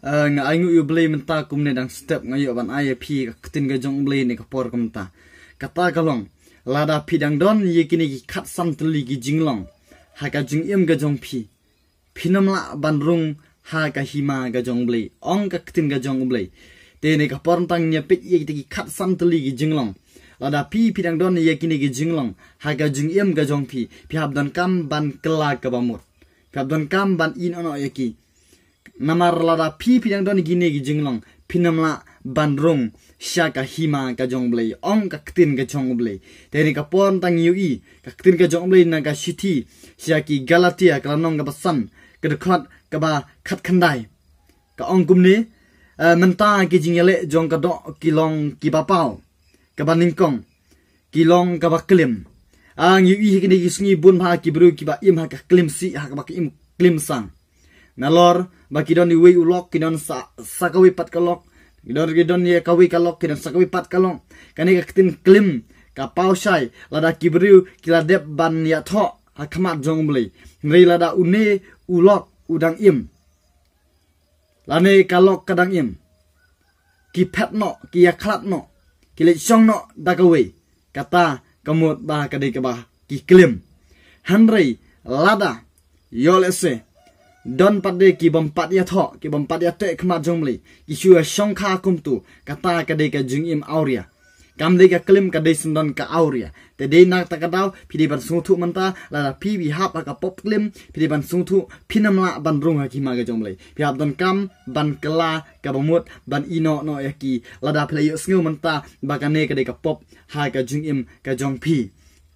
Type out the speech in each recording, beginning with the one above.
Eh, nga ay ngayon blay manta kung nedang step ngayon ban ay api e kakutin ka jong blay ni kapor kumta kata kalong lada pi dang don yikini ki kat santuli ki jinglong haka jing ha im ka jong pi pinam la ban rung haka hima ka jong blay ong kakutin ka jong blay te ni kapor ntang niya pit yikini ki kat santuli ki jinglong lada pi pi dang don yikini ki jinglong haka jing ha im ka jong pi pi hab don kam ban kelak kabamut pi hab don kam ban in ono yikini namar la da p i p i jang doni gine gi jinglong p i n a m la ban rong sha ka hima ka jong blei ong ka ktin ka jong blei te ni ka pon tang yu i ka ktin ka jong blei na ka s h t i sha ki galatia ka nong ka basan ka de khat ka ba khat khandai ka ong kum ni man ta ki jing yale jong ka do ki long ki ba pao ka ba ning kong ki long ka ba klem ang yu i ki ni gi sngi bun ba ki bru ki ba im ha ka klem si ha ka ba klem sang na lor ba kidon ni wi ulok kidon sakawi pat kalok kidon kidon ye kawi kalok kidon sakawi pat kalok kani kaktin klim ka pau shay lada kibriu kila dep ban ya tho ha khamat jong bli ri lada uni ulok udang im lani kalok kadang im ki pet no ki ya khlat no ki le chong no da ka wi kata kamut ba kadai ka ba ki klim hanrei lada yolese don pade ki bom pat ya tho ki bom pat ya te khma jomli ki shu a ya shong kha kum tu ka ta ka de ka jing im auria ya. kam de ka klim ka de sundon ka auria ya. te de na ta ka dau phi de ban sung thu man ta la la phi bi ha pa ka pop klim phi de ban sung thu phi nam la ban rung ha ki ma ga jomli phi ab don kam ban kala ka bomut ban ino no ya ki la da play sung man ta ba ka ne ka de ka pop ha ka jing im ka jong phi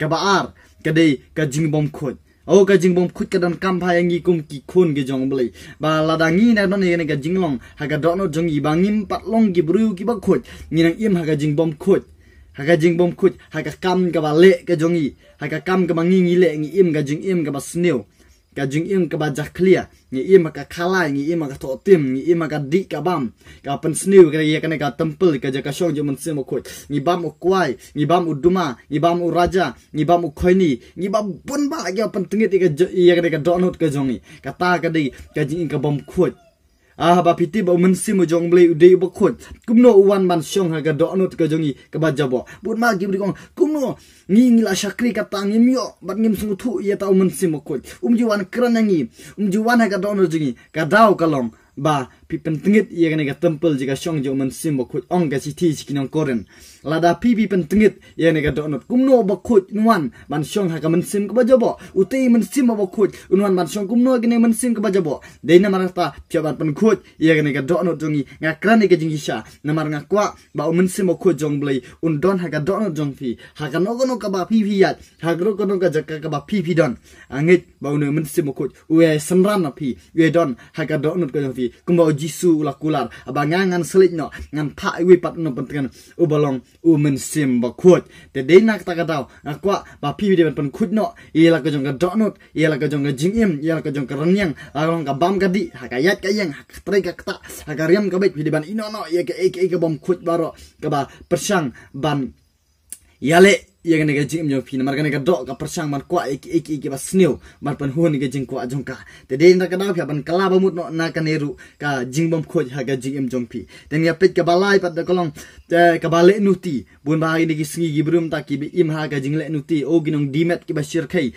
ka ba ar ka de ka jing bom khoj โอ้ก็จิงบมคุดกระดอนกำพายงี้กุมกี่คนก็จองบลยบาลาดังงี้นะตอนนี้ก็จิงลองหากระดอนจงีบางิมปัดลงกีบริวกีบักขุดนี่นังอิมหากระจิงบมขุดหากระจิงบมขุดหากระกำกับบาเละก็จงีหากระกำกับบางิงีเละงี้อิมกระจิงอิมกับบาสเนียว Kajing jing im ka ba jak ni im ka khala ni im ka to ni im ka di ka bam ka pen sniu ka ye ka ka tempel ka ja show shong ju mun sim ni bam u kwai ni bam u duma ni bam u raja ni bam u khoini ni bam bun ba ge pen tengit ka ye ka ka download ka jong ni ka ta ka di ka jing ka bam khuat อาบาพิติบอมันซิมจงเบลดีบขุดกุมโนอวันบันชงหากดอนุตกจงีกบจบบุญมากิบริกองกุมโนงีงีลาชักรีกตังยิมโยบันยิมสุทุเยตามันซิมขุดอุมจวันครันงีอุมจวันหากดอนุจงีกะดาวกะลองบา pipen tengit ia ha kena ke tempel jika syong jauh mensim bakut ong ke siti sikinang koren. Lada pi pipen tengit ia kena ke donut kumno bakut nuan man syong haka mensim ke baja bok. Utai mensim bakut nuan man syong kumno kena mensim ke baja bok. Dari nama rata pihabat penkut ia kena ke donut jongi ngakran ke jingi sya. Namar ngakwa bau mensim bakut jong beli undon haka donut jong fi. Haka nogo no kaba pi fiat. Haka nogo no kajaka kaba pi fi don. Angit bau ne mensim bakut uwe semran api. Uwe don haka donut kajong fi. Kumbau jisu lakular abangangan selitno ngan tak iwi pat no pentingan ubalong u mensim bakut te nak tak kadau ngakwa ba pi video deben penkut no iela ka jong ka donut iela ka jong ka jingim iela ka jong ka renyang arong ka bam kadi hakayat ka yang hakatrai ka kta hakariam ka bai pi deben ino no iya ka ek ek ka bom kut baro ke ba persang ban yale ia gane gajing mnyo phi namar gane gadok ka persang man kwa ik ik ik ba snew mar pan hun ge jing kwa jong ka te de inda kadok ya ban kala ba mut no na ka neru ka jing bom khoj ha ga jing em jong phi ten ya pet ka balai pat da kolong te ka bale nu ti bun ba ini gi singi gi brum ta ki bi im ha ga jing le nu ti o ginong dimet ki ba shir khai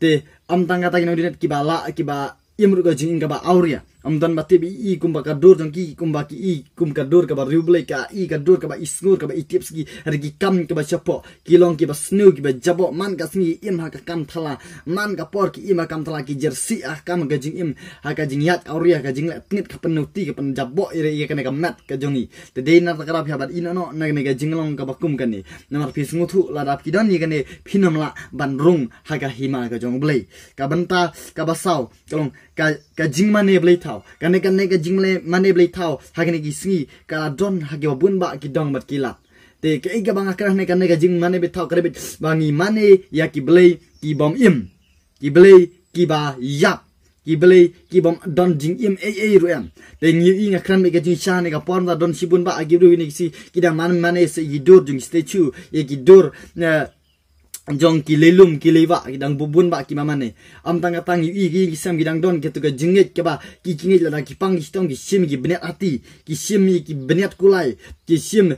te am tang ka ta ginong dinet ki ba la ki ba im ru ga jing ka ba auria ya amdan mati bi i kum ba kadur jong ki kum ba ki i kum kadur ka ba rublay ka i kadur ka ba isnur ka ba itips ki ki kam ka ba chapo ki long ki ba snu ki ba jabo man ka singi im ha ka kam thala man ka por ki im ha kam thala ki jersi ah kam ga jing im ha ka jing yat ka uria ha ka jing la tnit ka pen nuti ka pen jabo i re i ka ne ka mat ka jongi te dei na ta ka ra phi ha ya ba i no no na ne ka jing long ka ba kum ka ni na mar phi smu thu la dap ki dan ni ka ne phi nam la ban rung ha ka hima ka jong blay ka ban ta ka ba sau ka long ka ka jing mane blai thau ka ne ka ne ka jing le mane blai thau ha ke ne gi singi ka don ha ke bun ba ki dong mat ki la te ke ga bang akra ne ka ne ka jing mane be thau kare be bangi mane ya ki blai ki bom im ki blai ki ba ya ki blai ki bom don jing im a e- a e ru em te ni i nga kran me ka jing cha ne ka por da don si bun ba a ru ni si ki da man mane se gi dur jing ste chu ye gi dur eh, jong ki lelum ki lewa ki dang bubun ba ki mamane am tanga tangi, yi gi gi sam gi dang don ke tu ga jinget ke ba ki kinget la da ki pang gi stong gi sim gi benet ati ki sim gi benet kulai ki sim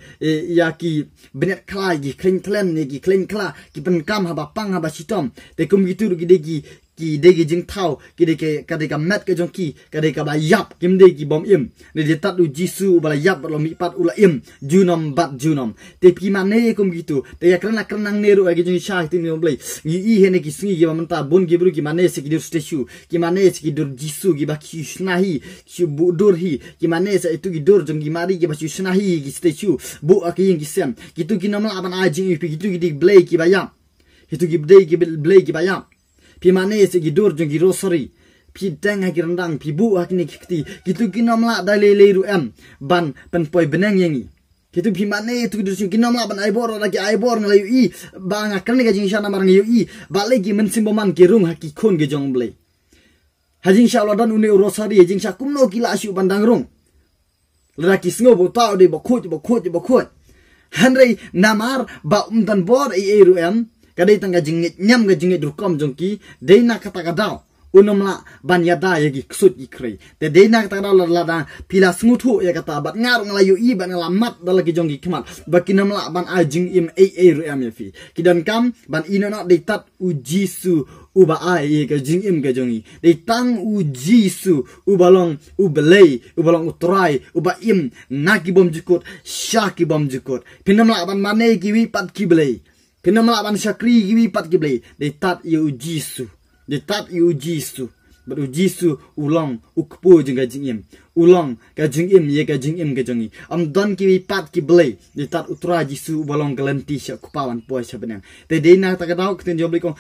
ya ki benet kla gi kling tlem ni gi kling kla ki pen kam haba pang haba sitom te kum gi tur gi de gi ki de gi jing thau ki de ke ka de ka met ke jong ki ka de ka ba yap kim de gi bom im ne de tat du jisu ba la yap lo mi pat ula im junom bat junom te pi ma ne kum gi tu te ya krena krenang ne ru gi jing sha ti ni blai gi i he ne gi singi gi ba man ta bon gi bru gi ma ne se gi dur stesu ki ma ne se gi dur jisu gi ba ki shna ki bu dur hi ki ma se tu gi dur jong gi mari gi ba ki statue bu akiyin kisem kitu ki namla aban aji ipi kitu ki dik blay ki bayam kitu ki blay ki blay ki bayam pi mane se ki dur jung ki rosari pi deng hakir rendang, pi bu akini ha kikti gitu ki namla dale leiru em ban pen poi beneng yangi. Gitu pi mane tu kitu si ki namla aban aibor ora ki aibor na i ba nga kani ka jing shana marang layu i ba legi men simboman ki rung haki kon ge jong blay Hajing sya Allah dan uni urusari hajing sya kumno kila asyuk bandang rong. Raki singo bo tau de bo khuj bo khuj bo khuj. Hanrei namar bau umdan bor i eru em. Kadai tangga jengit nyam ga jingit rukam jongki. Dei na kata kadao. Unum la ban yada yagi ksut i krei. Te dei na kata kadao lada pila sungutu ya kata. Bat ngaru ngelayu i ban ngelamat dalagi jongki kemat. Baki nam la ban a im e eru em ya fi. Kidan kam ban ino na deitat u jisu uba ai ye ke jing im ke jong i de tang u jisu u balong u belei u balong u try u ba im na ki bom jukot sha ki bom jukot pinam la ban mane ki wi pat ki belei pinam la ban sha kri ki wi pat ki belei de tat ye u jisu de tat ye u jisu but ujisu ulang ukpo jeng gajing im ulang gajing im ye gajing im gajengi am don ki pat ki blay de tat utra jisu balong galanti sha kupawan po sha benen te de na ta gadau ktin jobli kon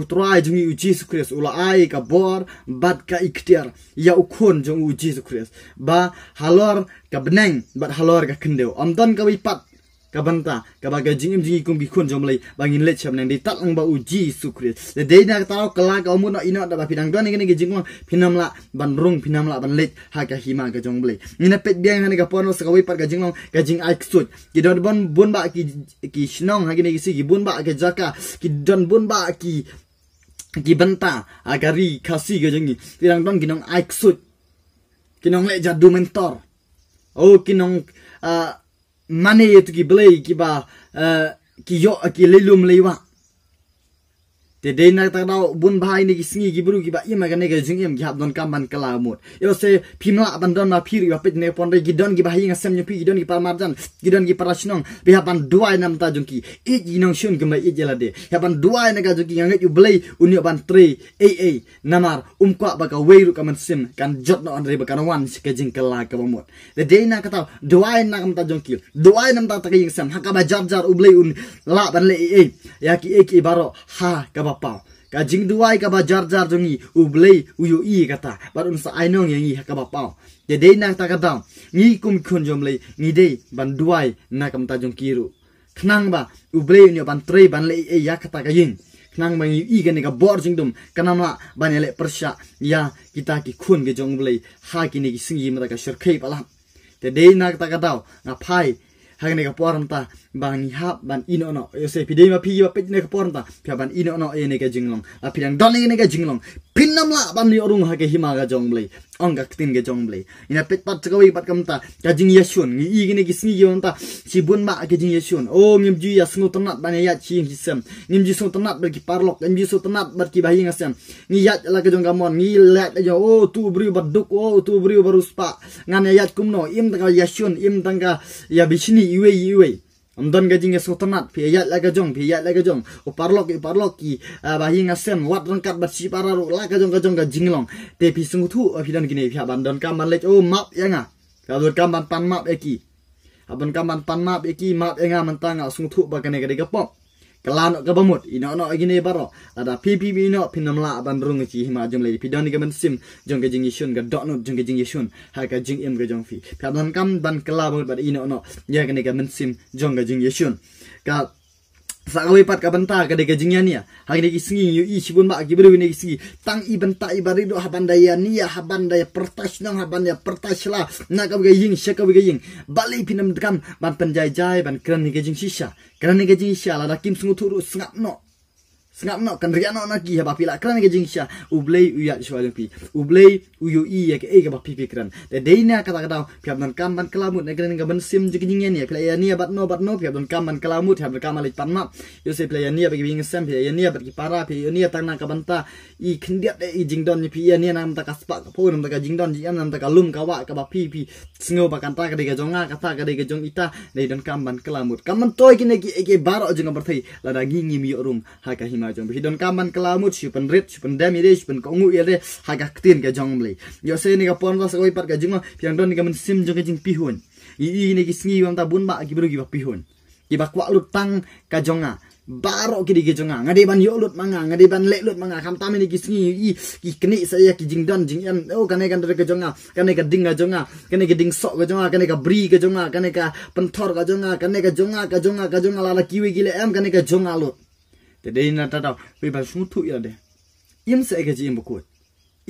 utra jengi ujisu kris ula ai ka bor bat ka iktiar ya ukon jeng ujisu kris ba halor ka beneng bat halor ka kendeu am don ka wi pat kabanta kabaga jingim jingi kumbi khun jomlai bangin le chem nang di talang ba uji sukri de de na taro kala ka mu no ina da ba pidang do ne ne jingma lah ban rung phinamla ban le ha hima ga jomlai ina pet biang ne ga pono sa kawai par ga jingma ga jing ai sut ki don bon bon ba ki ki shnong ha ki ne ki ba ke jaka ki don bon ba ki ki banta agari ha khasi ga jingi pidang don ginong ai sut ki nong le jadu mentor Oh, ki nong ah, mani itu ki beli ki ba eh, ki yo ki lilum liwa te dei na ta dau bun bhai ni singi gi bru gi ba ima ga ne ga jing em gi hab don kam ban kala mut yo se phimla ban don na phir yo pe ne pon re gi don gi bhai nga sem nyu phi gi don gi par mar jan gi don gi par shnong bi ha ban duai nam ta jung ki e gi nong shun gi ma e jela de ha ban duai na ga jung ki nga ju blai un ban tre a a namar um kwa ba ka weiru ka man sim kan jot na on re ba kan wan se ke jing kala ka mut te dei na ka ta duai na kam ta jung ki duai nam ta ta ki sem ha ka ba jar jar u blai un la ban le e ya ki e ki baro ha ka papa ka jing duai ka ba jar jar jungi u blei u yu i kata ba dun sa ai nong yangi ka ba pa de de na ta ka da ngi kum khun jom lei ngi de ban duai na kam ta jong kiru khnang ba u blei ni ban trei ban lei e ya kata ka yin khnang ma yu i ga ne ka bor jing dum ka nam la ban le persha ya kita ki khun ge jong blei ha ki ne ki sing yim ra ka shur khai pa la de de na ta ka da na phai hai ne ka porm ta bang ni ha ban ino no yo se pi dei ma pi ba pe ne ka porm ta pi ban ino no e ne ka jinglong a pi dang don ne ka jinglong pin nam la ban ni orung ha ke hima ga jong blai ong gak tin ge jong ble ina pet pat chaka wi pat kam ta ka jing ye shun ngi i gine gis ngi ge on ta si bun ma ke jing ye shun o ngim ji ya sngo ta nat ban ya chi ngi sem ngim ji sngo ta nat ber ki parlok ngim ji sngo ta nat ber ki bahi ngi sem ngi ya la ke jong gamon ngi la ta jo o tu bri ba duk o tu bri ba ruspa ngan ya yat kum no im ta ka ye ya shun im ta ka ya bi chini i we i we Undon ga jingga so tenat pi ayat laga jong pi ayat laga jong o parlok i parlok i ah, wat rengkat bat si pararu laga gajong ga jong ga jinglong te pi sungu tu a ah, pidan gini pi aban don kaman lech o oh, map ya nga ka dur pan map eki aban kamban pan map eki map ya nga mentang a sungu tu ba gane gade kelan ke bamut ino no gini baro ada pipi ino pinam la ban rung chi hima jom le pidan ke ban sim jong ke jingi shun ga dot no jong ke jingi shun ha ka jing im ga jong fi pya dan kam ban kelab ba ino no ya ke ne ke ban sim jong ke jingi shun ka sa ka wipat ka banta ka de ka jingya niya ah. hari de kisngi yu i shibun ba ki bru ni tang i banta i bari do ha banda ya niya ah, ha banda ya pertas nang ha banda ya pertas la na ka ga ying sha ka ga ying bali pinam dekam, ban pan jai jai ban kran ni ga jing kran ni ga jing shala da kim sungu thuru sngap no Sengat nak kan riak nak nak ki habapi lak kran ke jingsha ublei uyat shwalu pi ublei uyu i ya ke e ke bapi pi kran de deina kata kata pi abdan kam ban kalamut ne kran ngaban sim jik jingen ni pi ni abat no abat no pi abdan kam ban kalamut habra kam alik panna yo se pi ni abak bing sem pi ya ni abak para pi ni atang nak ban i khindiat de i jingdon ni pi ya ni nam ta kaspa ka po nam ta jingdon ji nam ta kalum ka wa bapipi. bapi pi singo ba ah, kan ta ka de ga jonga ka ta ita dan kam ban kalamut kam ban toy ki ne ki e ke baro jinga bertai la da rum ha na jong bihidon kaman kelamut si penrit si pendam ide si pen kongu ide hagak tin ke jong mli yo se ni ka pon ta sekoi par ka jong pian don ni ka sim jong ke jing pihun i ini kisni ki tabun wang ta bun pihun ki ba kwa lut tang ka jong a baro ki di ki jong a ban yo lut manga ngade ban le lut manga kam ta ni ki sngi i ki kni sa don jing em o oh, kane kan ke jong a kane ka ding ka jong a kane ka ding sok ke jong a kane ka bri ka jong a kane ka pentor ke ka jong a kane ka jong ke ka jong a ka jong a la la ki we gi le em kane ka jong lut tak ada yang tahu. Bila semua tu ada. Ia mesti agak jin bukut.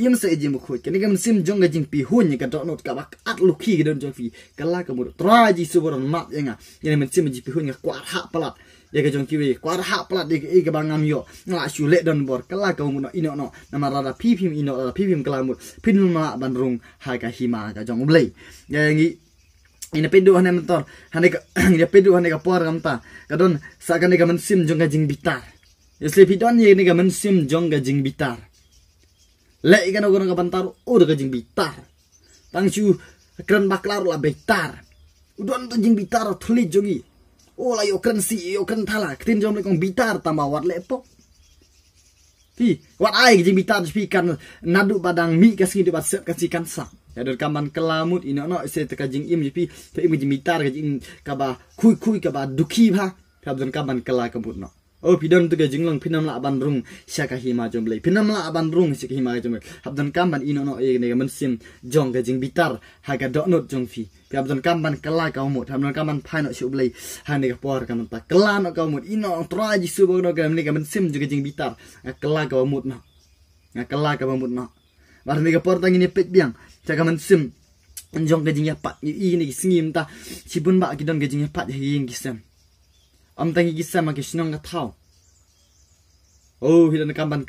Ia mesti jin bukut. Kena kena sim jong agak jin pihun yang kata nak kau bak at luki ke dalam jofi. Kalau kamu teraji suburan mat yang ah, yang mesti mesti pihun yang kuat hak pelat. Ya kejong kiwi, kuat hak pelat dia ke ikan bangam yo. Nala sulit dan bor. Kalau kamu nak inok no, nama rada pipim inok rada pipim kalau kamu pinul mak bandrung harga hima kejong beli. Ya yang ini pedu hanya mentor, hanya ke, dia pedu hanya ke puar gampang. Kadon, seakan dia kemen sim jong agak jin bitar. Isle pidon ye ni gamen sim jong ga jing bitar. Le ikan ogon ga bantar o ga jing bitar. Tang chu baklar lah bitar. udah tu gajing bitar tuli jogi. O oh, la yo kren si yo kren thala ketin jong le kong bitar tambah wat lepok, po. Ti wat ai gajing jing bitar spi kan nadu badang mi kasih sing di bat sep ka si kan Ya dur kaman kelamut ino no se te ka jing im jipi te im jing bitar gajing kaba kui kui kaba ba duki ba. Ha. Kabzon kaman kelakamut no oh pidam tu ke jinglong pinam la ban rung syaka hima jom le pinam la ban rung syaka hima jom le habdan kam ban ino no e eh, ne man sim jong ke jing bitar ha ga dot not jong fi ke habdan kam ban kala ka mo tham no kam ban pha no syub le ha ne ka por kam ta kala no ka mo ino tra ji su bo no kam ne ka man sim jong ke jing bitar ka kala ka mo no ka kala ka mo no war ne ka por tang ni pe biang cha ka man sim jong ke jing ya pa ni ni singim ta sibun ba ki don ke jing ya pa ye ying gisem âm thanh kisah xem mà cái xin Oh hidup nak ô khi đó nó nak? bàn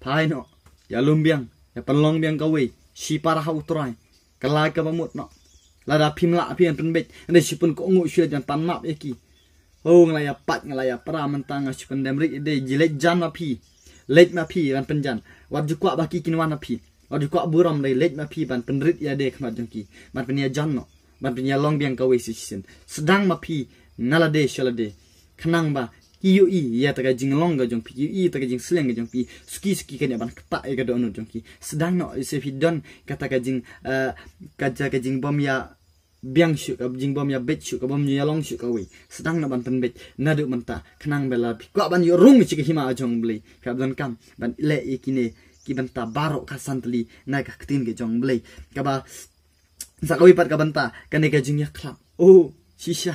cái ya lùm biang ya penlong long biang cái quỷ si para hậu trai cái lan cái nak? Lada pim lah đã penbet. lại si pun kau anh ấy chụp cũng ngủ chuyện chẳng tan mập ấy kì ô ngay ya bắt ngay ya para mình tăng ngay chụp đem rít để gì lấy chân mà phi lấy mà phi làm phần chân vật dụng quạ ya dek không ăn chân kì mà phần ya chân nó mà ya long biang cái quỷ si xin sáng mà nalade shalade khanang ba kiyo i ya taga jinglong ga jong pi i taga jing sleng ga jong pi suki suki ka ban pa e ga do no jong ki sedang no se fi don kata ka jing ka ja ka jing bom ya biang shu ka eh, jing bom ya bet shu ka eh, bom ya long shu ka wi sedang na ban pen bet na du menta khanang bela pi kwa ban yo rung chi ka hima a jong bli ka don kam ban le e ki ne ki ban ta baro ka santli na ka ktin ga jong bli ka ba sa ka wi pat ka ban ta ka ne ka jing ya khlap o oh, shisha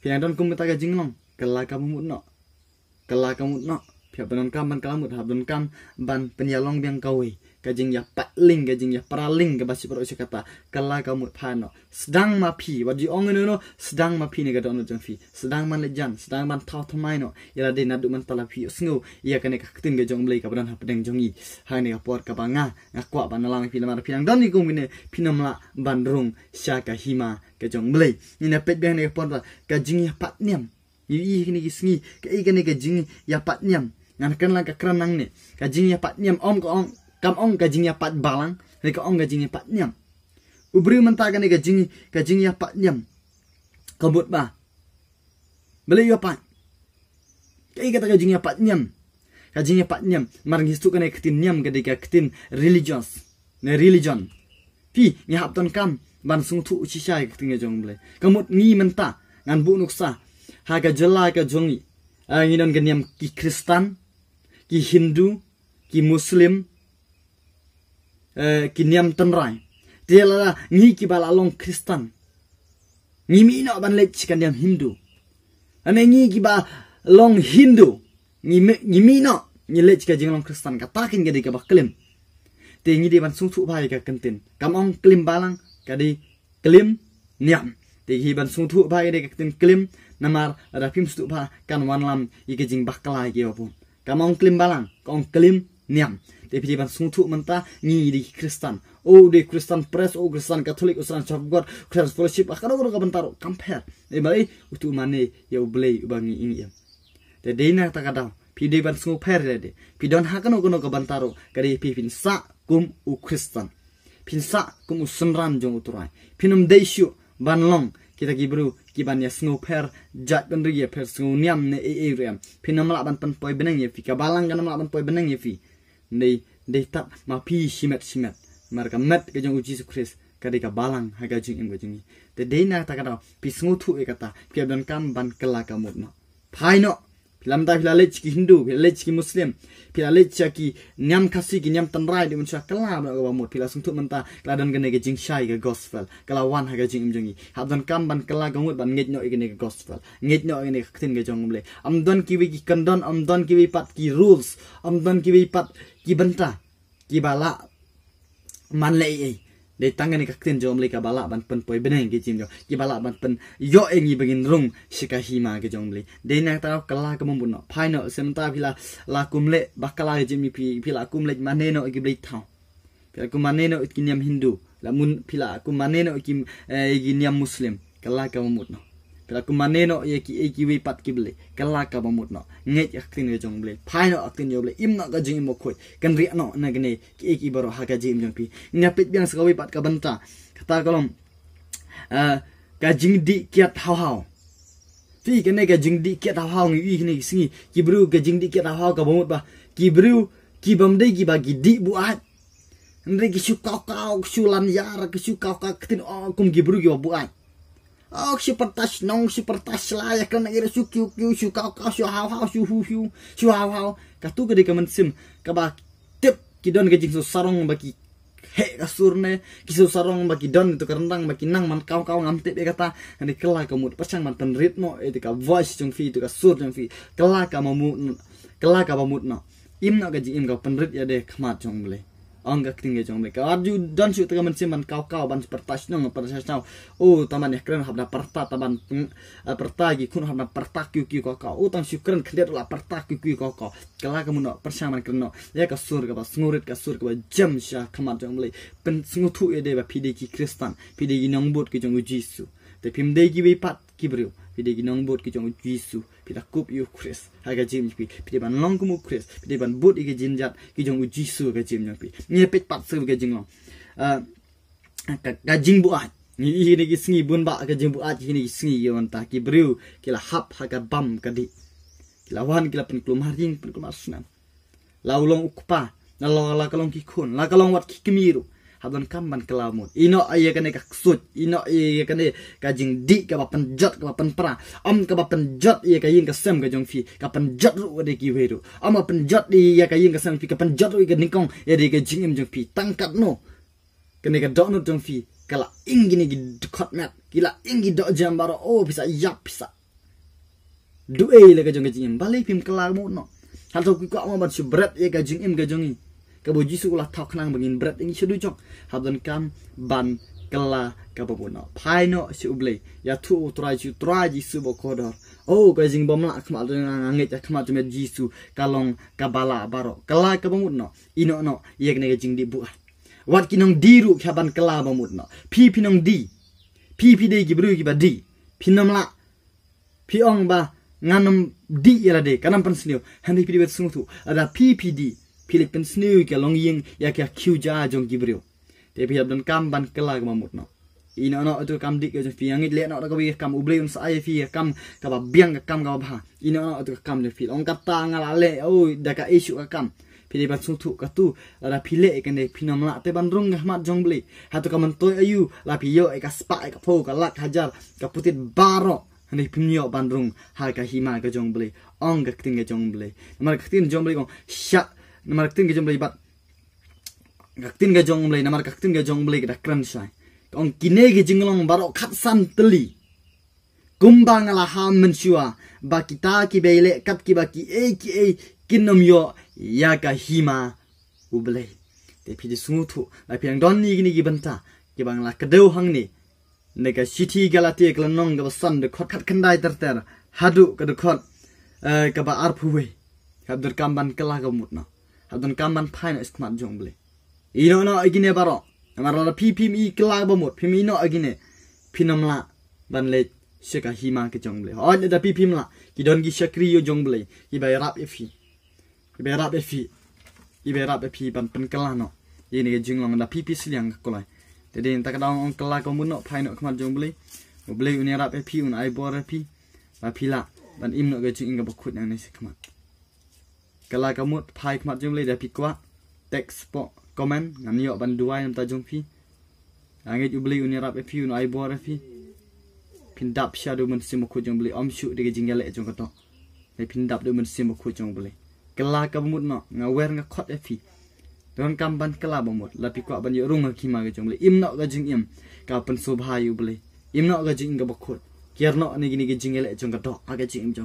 phiền đón cung ta cái dính lòng cần là cam mũn nọ cái là cam mũn nọ phía bên đón cam ban cam mũn hạt đón cam ban bên nhà long biang cầu ấy กจิงยาปัดลิงกจิงยาปราลิงกบัสิปรอชกตากลากามุพานอสดังมาพีวัดจีองเงินโนสดังมาพีเนกดอนจังฟีสดังมันเลจันสดังมันท้าทำไมโนยาเดนัดดุมันตลาพีสงูยากันเนกขึ้นกจงเลยกับดอนหับดังจงยีหายเนกปวดกับงางักว่าบันลังพีนมาพีนังดอนนี่กุมินเนพีนมละบันรุงชากะฮิมากจงเลยนี่เนปิดเบียงเนกปวดกจิงยาปัดเนียมยี่ยี่นี่กิสงีกไอ้กันเนกจิงยาปัดเนียมงานกันลังกครั้งนั้นเนกจิงยาปัดเนียมอมก็อม kam ong ka ya pat balang ni ka ong ka ya pat nyam ubri menta ka ni ka jing ya pat nyam kabut ba beli yo pat kai kata ka ya pat nyam ka ya pat nyam mar ngi kan ka nyam ka de ka ktin religious ne religion pi ni hap kam ban sung thu chi sha ka ktin ge jong ble kamut ni menta ngan bu nuksa ha ka jela ka jong ni ha, ngi non ka nyam ki kristan ki hindu ki muslim Eh, kỷ niệm tân rồi thì là nghĩ kỳ bà là long Christian nghĩ mỹ nó Hindu anh ấy nghĩ kỳ long Hindu nghĩ nghĩ mỹ nó nghĩ lấy chỉ cần niệm long Christian cả ta kinh cái đi cả bậc kinh thì nghĩ đi bạn sung thụ bài cả cần tiền cảm ơn kinh bà lang cả đi kinh niệm thì khi bạn sung thụ bài đi cả tiền kinh nằm ở đặc phim sung thụ bài cần hoàn làm cái gì tapi dia bang sungtu mentah ni di Kristen. Oh di Kristen press, oh Kristen Katolik, oh, Kristen Church God, Kristen Fellowship. Ah, akan aku nak bentar, compare. Eh balik untuk mana ya beli bang ini ya. Tadi nak tak ada. Pidi bang sungguh pair dia deh. Pidon akan aku nak bentar. Kali pipin sa kum u Kristen. Pin sa kum u sunran jong uturai. Pinum deisyu ban long kita kibru kiban ya sungguh per jat kendri ya per sungguh niam ne e e ram pinam lah ban pan poy beneng ya fi kabalang kan lah ban poy beneng ya fi nei nei ta ma pi shimet shimet mar ka met ke jong jesus christ ka de ka balang ha ga jing im ga jing te de na ta ka da pi smu thu e ka ta ke ban kam ban kala ka mo na phai no Pilam ta pilale chiki Hindu, pilale chiki Muslim, pilale chiki lah nyam kasi ki nyam tenrai di mencuak kelam lah kawamu. Pilas untuk mentah keladan kene ke jing shai ke gospel, kelawan haga jing imjungi. Habdan kamban kelak kamut ban ngit nyok ikene ke gospel, ngit nyok ikene ke ketin ke jong umle. Amdan kiwi ki kendon, amdan kiwi pat ki rules, amdan kiwi pat ki bentah, ki bala, man lei ei de tangani ka ktin jom lika bala ban pen poi benai ge jim jo ki bala ban pen yo engi begin rung shika hima ge jom li de na ta kala ka mon no final sem ta pila la kum le ba kala ge jim pi pila kum le mane no ki bli thau pila kum mane no ki nyam hindu la mun pila kum mane no ki ki nyam muslim kala ka mon no pela mana no ye ki ek yui pat ki beli. kala kau bermut no nge akti ne jong ble phai no akti ne ble im na ga jing mo khoi kan no na ni. ki ek i baro ha ka jing pi nga pit bian pat ka banta kata kalom eh, a ka jing di kya thau hao ti ke ne di kya thau hao ni yi ni singi ki bru ka jing di kya thau hao ka bamut ba ki bru ki bam dei ki ba gi di buat ndre ki shu ka ka yar ki shu ka ka ktin o kum ki bru ki buat Oh, si pertas nong, si pertas lah, ya kena ira su kiu kiu, su kau kau, su hau hau, su hu hu, su hau hau. Katu kedai kaman sim, kaba tip kidon ke sarong bagi he kasur ne, kiso sarong bagi don itu kerentang, bagi nang man kau kau ngam tip ya, kata, ini kelak kamu pasang mantan ritmo, itu ka voice jung fi, itu kasur jung fi, kelak kamu mut, kelak kamu mut no. Im nak gaji im kau penrit ya deh kemat jong boleh ang acting ge ya, jong meka ar ju dan su tega mensi man kau kau ban pertas nong pertas nong oh taman ya keren habna perta taman eh, perta gi kun habna perta kiu kiu kau kau utang oh, su keren kelihatan lah perta kiu kiu kau kau kala kamu nong persiapan keren nong ya ke surga ba sungurit ke surga ba jam sya kamar jong mulai pen sungutu ede ya ba pide ki kristan pide ki nong bot ki jong ujisu tapi mdei ki bepat ki beriuk pide ginong bot ki chong jisu pida kup yu kres ha ga jim pi pide ban long kumu kres pide ban bot ki jin jat ki chong jisu ga jim nyong nye pet pat sev ga jing long ka ga jing bu at ni yi bun ba ga jing buat, at yi ni ki sngi yon ta ki briu ki hap ha ga bam ka di wan kila la pen klum har jing pen klum asunan la ulong ukpa na la wat ki hadon kamban kelamut ino iya kene ka ksut ino iya kene ka jing di ka ba penjot ka ba penpra om ka ba penjot iya ka yin ka sem ka jong fi ka penjot ru de ki weru om ka penjot iya ka yin ka sem fi ka penjot ru ka ningkong iya de ka jing im jong fi tangkat no kene ka donut jong fi kala ingini gi dukot met kila ingi do jambaro o oh, bisa yap bisa duwe le ka jong ka jing im balai pim kelamut no hal to ku ka om ba subret iya ka jing im ka jong i កបូជីសុលាថោខ្លាំងបងិនប្រិតអ៊ីងឈឺដូចចង់ហាប់ដនកាំបានក្លាកបបូណផៃណូស៊ូប្លេយ៉ាធូអ៊ូត្រៃជូត្រៃជីសុបកដរអូកេសិងបំឡាក់ខ្មាត់ដងងងេចខ្មាត់ជមេជីសុកាលងកបាឡាបារោក្លាកបមូណអ៊ីណូណយេកណេកជីងឌីប៊ូអាវ៉ាត់គីណងឌីរូខាបានក្លាបមូណភីភីណងឌីភីភីដេគីប្រូគីបាឌីភីណមឡាភីអងបាងានមឌីយ៉ាឡាដេកានមផនស្នីវហានីភីវេតស៊ុងធូអាដាភីភីឌី Filipin kan sniu ke long ying ya ke kiu ja jong gibrio. Tapi ya dan kam ban kela ke mamut Ina no itu kam dik ke jong fi yang it le no ta kobi kam ubli un sa ai fi kam ka ba biang ka kam ka ba. Ina no itu kam le fi long ka ta ngal ale o oh, da ka isu ka kam. Filipin su tu ka tu ra fi le ke ne fi nam la te ban rong ga mat jong bli. Ha tu kam man ayu la fi yo e ka spa e ka fo ka lak hajar ka putit baro. Hani pinyo bandrung hal ka hima ka jong bli. ka ting ka jong bli. Mar ka ting jong ko shak nomor kaktin ga jong beli bat kaktin ga jong beli nomor kaktin ga jong beli kita keren shai kong kine ga jinglong baro kat san teli kumbang ala ham mensua ba kita ki beile kat ki ba ki e ki e kinom yo ya ka hima ubele te pi de sungutu la pi ang don ni gini gi banta ki bang la kedeu hang ni ne ga city galatia glanong ga san de khot khat kandai tar tar hadu ka de khot eh, ka ba arphu we kabdur kamban kala ga mutna hadon kamman phaina smart jongble ino no agine baro amara la ppm e klag ba mot phimi no agine phinamla banle seka hima ke jongble hoy da ppm la ki don gi sakri yo jongble ki bai rap e fi ki bai rap e fi ki bai rap e fi ban pen kala no ini ke jinglong da ppm siang kolai te din ta kadong on kala ko mun no phaina smart jongble ngble uni rap e fi un ai bor e fi ba phila ban im no ge jing ga bukut nang ne se kamat กลากมุดพายมาจุ่มเลยเดพิกว่าเท็กซ์ปอคอมเมนต์นั่นนี่อ่ะบันดูไว้น้ำตาจุ่มฟีอังเกตุบลีอุนิรับเอฟีอุนไอบัวเอฟีพินดับชาดูมันซิมขุดจุ่มบลีอมชูดีกิจิงเกลเอจุ่มกันต่อในพินดับดูมันซิมขุดจุ่มบลีกลากมุดเนาะงาเวรงาคอดเอฟีตอนกำบันกลาบมุดแล้วพิกว่าบันยุรุงกิมาเกจุ่มบลีอิมเนาะกับจิงอิมกับเป็นสุบหายุบลีอิมเนาะกับจิงกับบกขุดเกียร์เนาะในกินกิจิงเกลเอจุ่มกันต่อ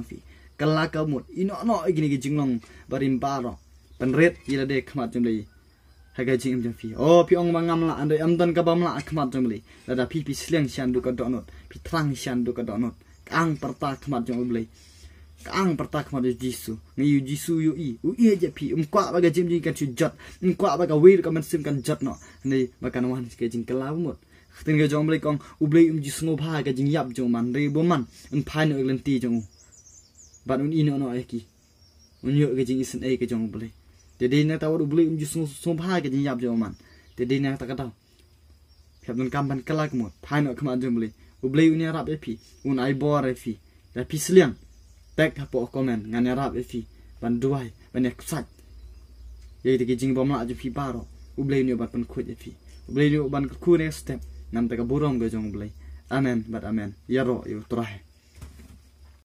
kala ka mut ino no igini eh, gi jinglong barim baro penret ila de khmat jum lei haga ji im jum fi o oh, pi ong mangam la andai am dan ka bam la khmat jum lei da da pi pi sleng sian du ka do not pi trang sian du ka do not ang perta khmat jum lei ang perta khmat jum jisu ngi yu jisu yu i u i ja pi um kwa ba ga jim jing kan chu jot um kwa ba ga wir ka men sim kan jot um no ni ba kan wan ke jing kala mut ខ្ទិនកាចំលីកងអ៊ុបលីអ៊ុំជីស្ងោផាកាជីងយ៉ាប់ជុំម៉ាន់រីបូម៉ាន់អ៊ុនផៃនៅអ៊ឹងលិនទីជុំ bạn muốn in nó ấy kì muốn nhựa cái gì xin ấy cái trong bơi thế đây này tao đủ bơi cũng chỉ xung xung phai cái gì nhập cho mà thế đây này tao cái tao hiệp đồng cam bàn cái lại cái u bơi u rap ấy phi u nai bò ấy phi là phi xí liang tag hấp bỏ comment ngan nhà rap ấy phi bàn đuôi bàn nhạc sạch vậy thì cái gì bấm lại cho phi ba rồi u bơi nhiều bạn bàn khui ấy u bơi nhiều bạn step ngan tao cái bơi rồng cái trong bơi amen but amen yaro yu ya trai